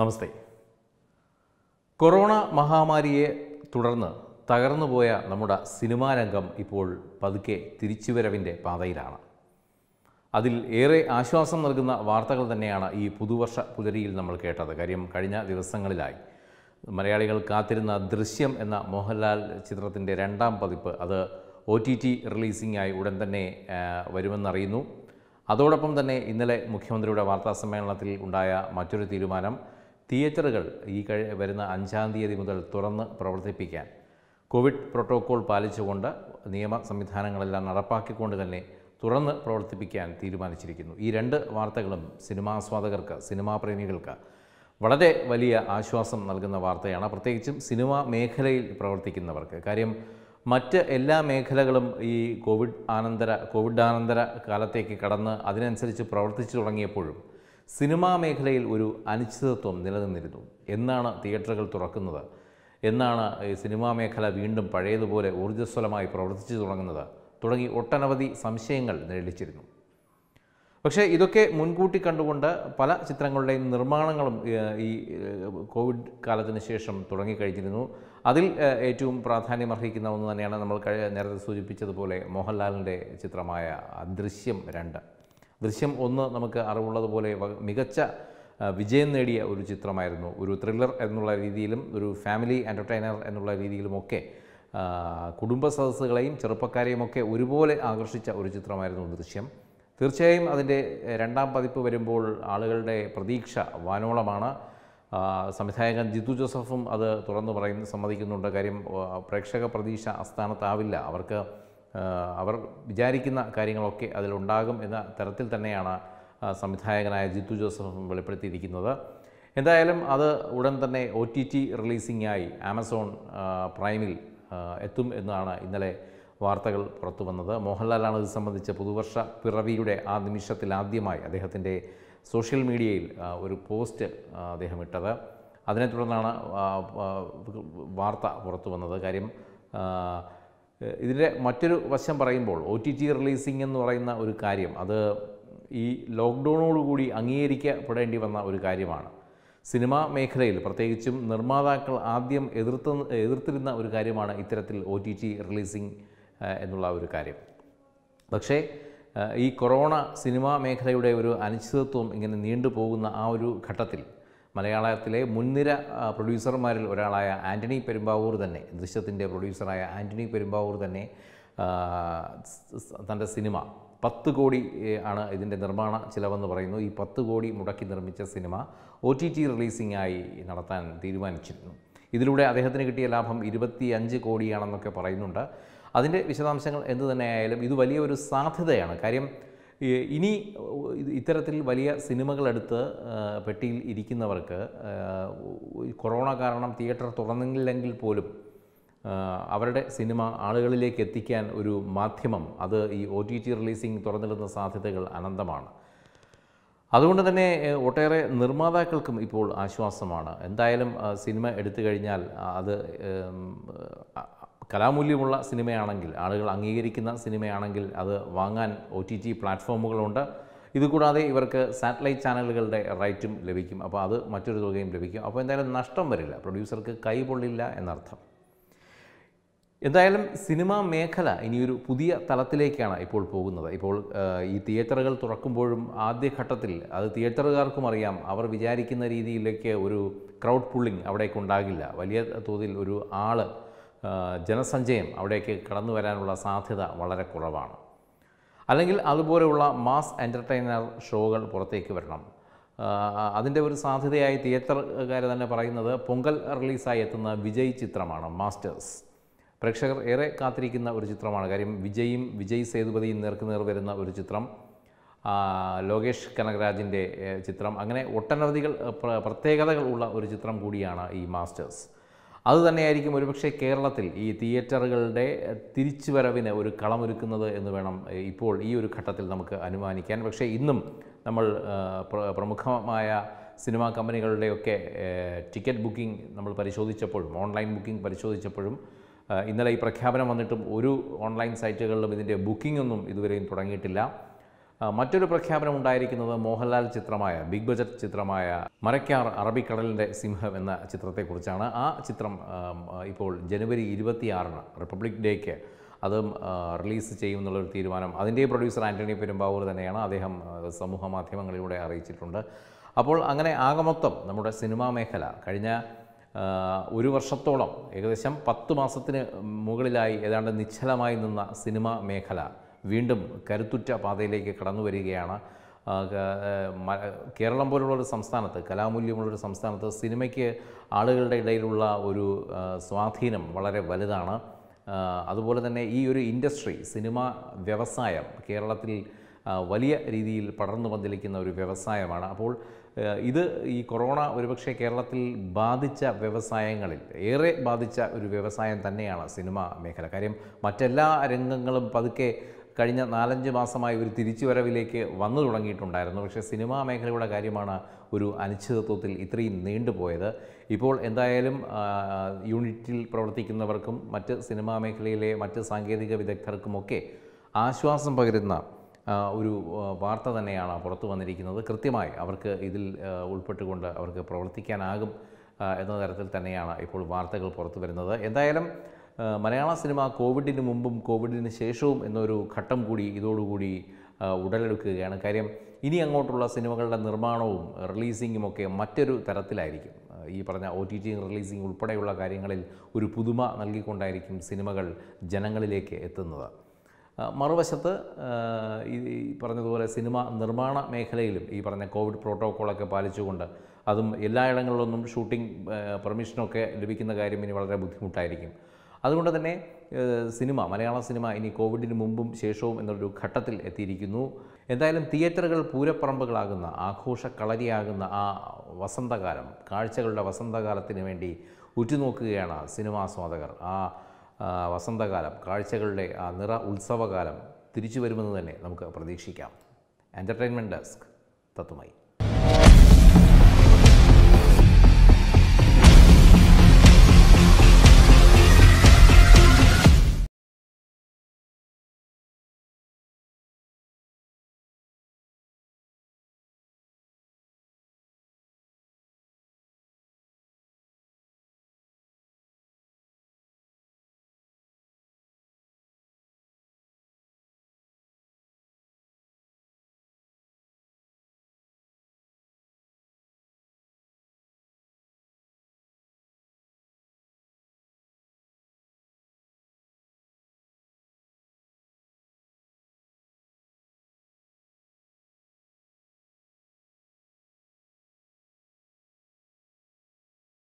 നമസ്തേ corona മഹാമാരിയെ തുടർന്ന് തകർന്നുപോയ നമ്മുടെ സിനിമാ രംഗം ഇപ്പോൾ പതുക്കെ തിരിച്ചുവരവിൻ്റെ പാതയിലാണ് അതിൽ ഏറെ ആശ്വാസം നൽകുന്ന വാർത്തകൾ തന്നെയാണ് ഈ പുതുവർഷ പുലരിയിൽ നമ്മൾ കേട്ടത് കാര്യം കഴിഞ്ഞ ദിവസങ്ങളിലായി മലയാളികൾ കാത്തിരുന്ന ദൃശ്യം എന്ന മോഹൻലാൽ ചിത്രത്തിൻ്റെ രണ്ടാം പതിപ്പ് അത് ഒ ടി ടി റിലീസിംഗായി ഉടൻ തന്നെ വരുമെന്നറിയുന്നു അതോടൊപ്പം തന്നെ ഇന്നലെ മുഖ്യമന്ത്രിയുടെ വാർത്താ സമ്മേളനത്തിൽ ഉണ്ടായ മറ്റൊരു തീരുമാനം തിയേറ്ററുകൾ ഈ കഴി വരുന്ന അഞ്ചാം തീയതി മുതൽ തുറന്ന് പ്രവർത്തിപ്പിക്കാൻ കോവിഡ് പ്രോട്ടോക്കോൾ പാലിച്ചുകൊണ്ട് നിയമ സംവിധാനങ്ങളെല്ലാം നടപ്പാക്കിക്കൊണ്ട് തന്നെ തുറന്ന് പ്രവർത്തിപ്പിക്കാൻ തീരുമാനിച്ചിരിക്കുന്നു ഈ രണ്ട് വാർത്തകളും സിനിമാസ്വാദകർക്ക് സിനിമാ പ്രേമികൾക്ക് വളരെ വലിയ ആശ്വാസം നൽകുന്ന വാർത്തയാണ് പ്രത്യേകിച്ചും സിനിമാ മേഖലയിൽ പ്രവർത്തിക്കുന്നവർക്ക് കാര്യം മറ്റ് എല്ലാ മേഖലകളും ഈ കോവിഡ് ആനന്തര കോവിഡാനന്തര കാലത്തേക്ക് കടന്ന് അതിനനുസരിച്ച് പ്രവർത്തിച്ചു തുടങ്ങിയപ്പോഴും സിനിമാ മേഖലയിൽ ഒരു അനിശ്ചിതത്വം നിലനിന്നിരുന്നു എന്നാണ് തിയേറ്ററുകൾ തുറക്കുന്നത് എന്നാണ് ഈ സിനിമാ മേഖല വീണ്ടും പഴയതുപോലെ ഊർജ്ജസ്വലമായി പ്രവർത്തിച്ചു തുടങ്ങുന്നത് തുടങ്ങി ഒട്ടനവധി സംശയങ്ങൾ നിഴലിച്ചിരുന്നു പക്ഷേ ഇതൊക്കെ മുൻകൂട്ടി കണ്ടുകൊണ്ട് പല ചിത്രങ്ങളുടെയും നിർമ്മാണങ്ങളും ഈ കോവിഡ് കാലത്തിന് ശേഷം തുടങ്ങിക്കഴിഞ്ഞിരുന്നു അതിൽ ഏറ്റവും അർഹിക്കുന്ന ഒന്ന് തന്നെയാണ് നമ്മൾ നേരത്തെ സൂചിപ്പിച്ചതുപോലെ മോഹൻലാലിൻ്റെ ചിത്രമായ അദൃശ്യം രണ്ട് ദൃശ്യം ഒന്ന് നമുക്ക് അറിവുള്ളതുപോലെ മികച്ച വിജയം നേടിയ ഒരു ചിത്രമായിരുന്നു ഒരു ത്രില്ലർ എന്നുള്ള രീതിയിലും ഒരു ഫാമിലി എൻ്റർടൈനർ എന്നുള്ള രീതിയിലുമൊക്കെ കുടുംബ സദസ്സുകളെയും ചെറുപ്പക്കാരെയുമൊക്കെ ഒരുപോലെ ആകർഷിച്ച ഒരു ചിത്രമായിരുന്നു ദൃശ്യം തീർച്ചയായും അതിൻ്റെ രണ്ടാം പതിപ്പ് വരുമ്പോൾ ആളുകളുടെ പ്രതീക്ഷ വാനോളമാണ് സംവിധായകൻ ജിത്തു ജോസഫും അത് തുറന്നു പറയുന്ന സമ്മതിക്കുന്നുണ്ട് കാര്യം പ്രേക്ഷക പ്രതീക്ഷ അസ്ഥാനത്താവില്ല അവർക്ക് അവർ വിചാരിക്കുന്ന കാര്യങ്ങളൊക്കെ അതിലുണ്ടാകും എന്ന തരത്തിൽ തന്നെയാണ് സംവിധായകനായ ജിത്തു ജോസഫ് വെളിപ്പെടുത്തിയിരിക്കുന്നത് എന്തായാലും അത് ഉടൻ തന്നെ ഒ ടി ടി റിലീസിംഗായി ആമസോൺ പ്രൈമിൽ എത്തും എന്നാണ് ഇന്നലെ വാർത്തകൾ പുറത്തു വന്നത് മോഹൻലാലാണ് ഇത് സംബന്ധിച്ച് പുതുവർഷ പിറവിയുടെ ആ നിമിഷത്തിൽ ആദ്യമായി അദ്ദേഹത്തിൻ്റെ സോഷ്യൽ മീഡിയയിൽ ഒരു പോസ്റ്റ് അദ്ദേഹം ഇട്ടത് അതിനെ തുടർന്നാണ് വാർത്ത പുറത്തു വന്നത് കാര്യം ഇതിൻ്റെ മറ്റൊരു വശം പറയുമ്പോൾ ഒ ടി ടി റിലീസിംഗ് എന്ന് പറയുന്ന ഒരു കാര്യം അത് ഈ ലോക്ക്ഡൗണോടുകൂടി അംഗീകരിക്കപ്പെടേണ്ടി വന്ന ഒരു കാര്യമാണ് സിനിമാ മേഖലയിൽ പ്രത്യേകിച്ചും നിർമ്മാതാക്കൾ ആദ്യം എതിർത്ത് എതിർത്തിരുന്ന ഒരു കാര്യമാണ് ഇത്തരത്തിൽ ഒ ടി ടി റിലീസിംഗ് എന്നുള്ള ഒരു കാര്യം പക്ഷേ ഈ കൊറോണ സിനിമാ മേഖലയുടെ ഒരു അനിശ്ചിതത്വം ഇങ്ങനെ നീണ്ടുപോകുന്ന ആ ഒരു ഘട്ടത്തിൽ മലയാളത്തിലെ മുൻനിര പ്രൊഡ്യൂസർമാരിൽ ഒരാളായ ആൻ്റണി പെരുമ്പാവൂർ തന്നെ ദൃശ്യത്തിൻ്റെ പ്രൊഡ്യൂസറായ ആൻ്റണി പെരുമ്പാവൂർ തന്നെ തൻ്റെ സിനിമ പത്ത് കോടി ആണ് ഇതിൻ്റെ നിർമ്മാണ ചിലവെന്ന് പറയുന്നു ഈ പത്ത് കോടി മുടക്കി നിർമ്മിച്ച സിനിമ ഒ ടി ടി റിലീസിംഗായി നടത്താൻ തീരുമാനിച്ചിരുന്നു ഇതിലൂടെ അദ്ദേഹത്തിന് കിട്ടിയ ലാഭം ഇരുപത്തി അഞ്ച് കോടിയാണെന്നൊക്കെ പറയുന്നുണ്ട് അതിൻ്റെ വിശദാംശങ്ങൾ എന്തു തന്നെയായാലും ഇത് വലിയൊരു സാധ്യതയാണ് കാര്യം ഇനി ഇത്തരത്തിൽ വലിയ സിനിമകളെടുത്ത് പെട്ടിയിൽ ഇരിക്കുന്നവർക്ക് കൊറോണ കാരണം തിയേറ്റർ തുറന്നില്ലെങ്കിൽ പോലും അവരുടെ സിനിമ ആളുകളിലേക്ക് എത്തിക്കാൻ ഒരു മാധ്യമം അത് ഈ ഒ ടി ടി റിലീസിംഗ് തുറന്നിടുന്ന സാധ്യതകൾ അനന്തമാണ് അതുകൊണ്ട് തന്നെ ഒട്ടേറെ നിർമ്മാതാക്കൾക്കും ഇപ്പോൾ ആശ്വാസമാണ് എന്തായാലും സിനിമ എടുത്തു കഴിഞ്ഞാൽ അത് കലാമൂല്യമുള്ള സിനിമയാണെങ്കിൽ ആളുകൾ അംഗീകരിക്കുന്ന സിനിമയാണെങ്കിൽ അത് വാങ്ങാൻ ഒ ടി ടി പ്ലാറ്റ്ഫോമുകളുണ്ട് ഇതുകൂടാതെ ഇവർക്ക് സാറ്റലൈറ്റ് ചാനലുകളുടെ റൈറ്റും ലഭിക്കും അപ്പോൾ അത് മറ്റൊരു തുകയും ലഭിക്കും അപ്പോൾ എന്തായാലും നഷ്ടം വരില്ല പ്രൊഡ്യൂസർക്ക് കൈപൊള്ളില്ല എന്നർത്ഥം എന്തായാലും സിനിമാ മേഖല ഇനിയൊരു പുതിയ തലത്തിലേക്കാണ് ഇപ്പോൾ പോകുന്നത് ഇപ്പോൾ ഈ തിയേറ്ററുകൾ തുറക്കുമ്പോഴും ആദ്യഘട്ടത്തിൽ അത് തിയേറ്ററുകാർക്കും അറിയാം അവർ വിചാരിക്കുന്ന രീതിയിലേക്ക് ഒരു ക്രൗഡ് പുള്ളിംഗ് അവിടേക്കുണ്ടാകില്ല വലിയ തോതിൽ ഒരു ആൾ ജനസഞ്ചയം അവിടേക്ക് കടന്നു വരാനുള്ള സാധ്യത വളരെ കുറവാണ് അല്ലെങ്കിൽ അതുപോലെയുള്ള മാസ് എൻ്റർടൈനർ ഷോകൾ പുറത്തേക്ക് വരണം അതിൻ്റെ ഒരു സാധ്യതയായി തിയേറ്റർകാർ തന്നെ പറയുന്നത് പൊങ്കൽ റിലീസായി എത്തുന്ന വിജയ് ചിത്രമാണ് മാസ്റ്റേഴ്സ് പ്രേക്ഷകർ ഏറെ കാത്തിരിക്കുന്ന ഒരു ചിത്രമാണ് കാര്യം വിജയും വിജയ് സേതുപതിയും നേർക്കുനേർ വരുന്ന ഒരു ചിത്രം ലോകേഷ് കനകരാജിൻ്റെ ചിത്രം അങ്ങനെ ഒട്ടനവധികൾ പ്രത്യേകതകൾ ഉള്ള ഒരു ചിത്രം കൂടിയാണ് ഈ മാസ്റ്റേഴ്സ് അതുതന്നെയായിരിക്കും ഒരുപക്ഷെ കേരളത്തിൽ ഈ തിയേറ്ററുകളുടെ തിരിച്ചുവരവിന് ഒരു കളമൊരുക്കുന്നത് എന്ന് വേണം ഇപ്പോൾ ഈ ഒരു ഘട്ടത്തിൽ നമുക്ക് അനുമാനിക്കാൻ പക്ഷേ ഇന്നും നമ്മൾ പ്രമുഖമായ സിനിമാ കമ്പനികളുടെയൊക്കെ ടിക്കറ്റ് ബുക്കിംഗ് നമ്മൾ പരിശോധിച്ചപ്പോഴും ഓൺലൈൻ ബുക്കിംഗ് പരിശോധിച്ചപ്പോഴും ഇന്നലെ ഈ പ്രഖ്യാപനം വന്നിട്ടും ഒരു ഓൺലൈൻ സൈറ്റുകളിലും ഇതിൻ്റെ ബുക്കിംഗ് ഒന്നും ഇതുവരെയും തുടങ്ങിയിട്ടില്ല മറ്റൊരു പ്രഖ്യാപനം ഉണ്ടായിരിക്കുന്നത് മോഹൻലാൽ ചിത്രമായ ബിഗ് ബജറ്റ് ചിത്രമായ മരക്കാർ അറബിക്കടലിൻ്റെ സിംഹം എന്ന ചിത്രത്തെക്കുറിച്ചാണ് ആ ചിത്രം ഇപ്പോൾ ജനുവരി ഇരുപത്തിയാറിന് റിപ്പബ്ലിക് ഡേക്ക് അതും റിലീസ് ചെയ്യും എന്നുള്ളൊരു തീരുമാനം അതിൻ്റെ പ്രൊഡ്യൂസർ ആൻ്റണി പെരുമ്പാവൂർ തന്നെയാണ് അദ്ദേഹം സമൂഹ മാധ്യമങ്ങളിലൂടെ അറിയിച്ചിട്ടുണ്ട് അപ്പോൾ അങ്ങനെ ആകമൊത്തം നമ്മുടെ സിനിമാ മേഖല കഴിഞ്ഞ ഒരു വർഷത്തോളം ഏകദേശം പത്ത് മാസത്തിന് മുകളിലായി ഏതാണ്ട് നിശ്ചലമായി നിന്ന സിനിമാ മേഖല വീണ്ടും കരുത്തുറ്റ പാതയിലേക്ക് കടന്നു വരികയാണ് കേരളം പോലുള്ള ഒരു സംസ്ഥാനത്ത് കലാമൂല്യമുള്ള ഒരു സംസ്ഥാനത്ത് സിനിമയ്ക്ക് ആളുകളുടെ ഇടയിലുള്ള ഒരു സ്വാധീനം വളരെ വലുതാണ് അതുപോലെ തന്നെ ഈ ഒരു ഇൻഡസ്ട്രി സിനിമ വ്യവസായം കേരളത്തിൽ വലിയ രീതിയിൽ പടർന്നു വന്നിരിക്കുന്ന ഒരു വ്യവസായമാണ് അപ്പോൾ ഇത് ഈ കൊറോണ ഒരുപക്ഷെ കേരളത്തിൽ ബാധിച്ച വ്യവസായങ്ങളിൽ ഏറെ ബാധിച്ച ഒരു വ്യവസായം തന്നെയാണ് സിനിമ മേഖല കാര്യം മറ്റെല്ലാ രംഗങ്ങളും പതുക്കെ കഴിഞ്ഞ നാലഞ്ച് മാസമായി ഒരു തിരിച്ചുവരവിലേക്ക് വന്നു തുടങ്ങിയിട്ടുണ്ടായിരുന്നു പക്ഷേ സിനിമാ മേഖലയുടെ കാര്യമാണ് ഒരു അനിശ്ചിതത്വത്തിൽ ഇത്രയും നീണ്ടുപോയത് ഇപ്പോൾ എന്തായാലും യൂണിറ്റിൽ പ്രവർത്തിക്കുന്നവർക്കും മറ്റ് സിനിമാ മേഖലയിലെ മറ്റ് സാങ്കേതിക വിദഗ്ധർക്കുമൊക്കെ ആശ്വാസം പകരുന്ന ഒരു വാർത്ത തന്നെയാണ് പുറത്തു വന്നിരിക്കുന്നത് കൃത്യമായി അവർക്ക് ഇതിൽ ഉൾപ്പെട്ടുകൊണ്ട് അവർക്ക് പ്രവർത്തിക്കാനാകും എന്ന തരത്തിൽ തന്നെയാണ് ഇപ്പോൾ വാർത്തകൾ പുറത്തു വരുന്നത് എന്തായാലും മലയാള സിനിമ കോവിഡിന് മുമ്പും കോവിഡിന് ശേഷവും എന്നൊരു ഘട്ടം കൂടി ഇതോടുകൂടി ഉടലെടുക്കുകയാണ് കാര്യം ഇനി അങ്ങോട്ടുള്ള സിനിമകളുടെ നിർമ്മാണവും റിലീസിങ്ങും ഒക്കെ മറ്റൊരു തരത്തിലായിരിക്കും ഈ പറഞ്ഞ ഒ ടി ടി റിലീസിംഗ് ഉൾപ്പെടെയുള്ള കാര്യങ്ങളിൽ ഒരു പുതുമ നൽകിക്കൊണ്ടായിരിക്കും സിനിമകൾ ജനങ്ങളിലേക്ക് എത്തുന്നത് മറുവശത്ത് ഈ പറഞ്ഞതുപോലെ സിനിമ നിർമ്മാണ മേഖലയിലും ഈ പറഞ്ഞ കോവിഡ് പ്രോട്ടോക്കോളൊക്കെ പാലിച്ചുകൊണ്ട് അതും എല്ലായിടങ്ങളിലൊന്നും ഷൂട്ടിംഗ് പെർമിഷനൊക്കെ ലഭിക്കുന്ന കാര്യം ഇനി വളരെ ബുദ്ധിമുട്ടായിരിക്കും അതുകൊണ്ട് തന്നെ സിനിമ മലയാള സിനിമ ഇനി കോവിഡിന് മുമ്പും ശേഷവും എന്നൊരു ഘട്ടത്തിൽ എത്തിയിരിക്കുന്നു എന്തായാലും തിയേറ്ററുകൾ പൂരപ്പറമ്പുകളാകുന്ന ആഘോഷ കളരിയാകുന്ന ആ വസന്തകാലം കാഴ്ചകളുടെ വസന്തകാലത്തിന് വേണ്ടി ഉറ്റുനോക്കുകയാണ് സിനിമാസ്വാദകർ ആ വസന്തകാലം കാഴ്ചകളുടെ ആ നിറ ഉത്സവകാലം തിരിച്ചു വരുമെന്ന് തന്നെ നമുക്ക് പ്രതീക്ഷിക്കാം എൻ്റർടൈൻമെൻറ്റ് ഡെസ്ക് തത്തുമായി